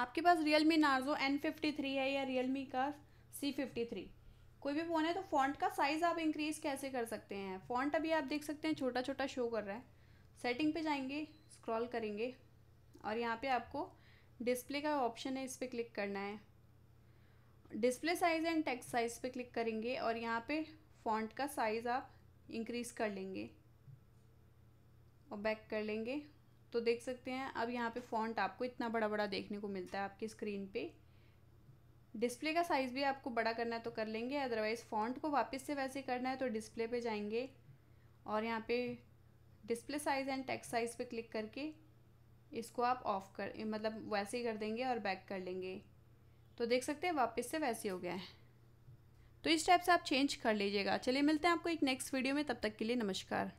आपके पास Realme Narzo N fifty three है या रियल मी का सी फिफ्टी थ्री कोई भी फ़ोन है तो फॉन्ट का साइज़ आप इंक्रीज़ कैसे कर सकते हैं फॉन्ट अभी आप देख सकते हैं छोटा छोटा शो कर रहा है सेटिंग पे जाएंगे स्क्रॉल करेंगे और यहाँ पे आपको डिस्प्ले का ऑप्शन है इस पर क्लिक करना है display size and text size पे क्लिक करेंगे और यहाँ पे फॉन्ट का साइज़ आप इंक्रीज़ कर लेंगे और बैक कर लेंगे तो देख सकते हैं अब यहाँ पे फॉन्ट आपको इतना बड़ा बड़ा देखने को मिलता है आपकी स्क्रीन पे डिस्प्ले का साइज़ भी आपको बड़ा करना है तो कर लेंगे अदरवाइज़ फ़ॉन्ट को वापस से वैसे करना है तो डिस्प्ले पे जाएंगे और यहाँ पे display size and text size पे क्लिक करके इसको आप ऑफ़ कर मतलब वैसे ही कर देंगे और बैक कर लेंगे तो देख सकते हैं वापस से वैसे हो गया है तो इस टाइप से आप चेंज कर लीजिएगा चलिए मिलते हैं आपको एक नेक्स्ट वीडियो में तब तक के लिए नमस्कार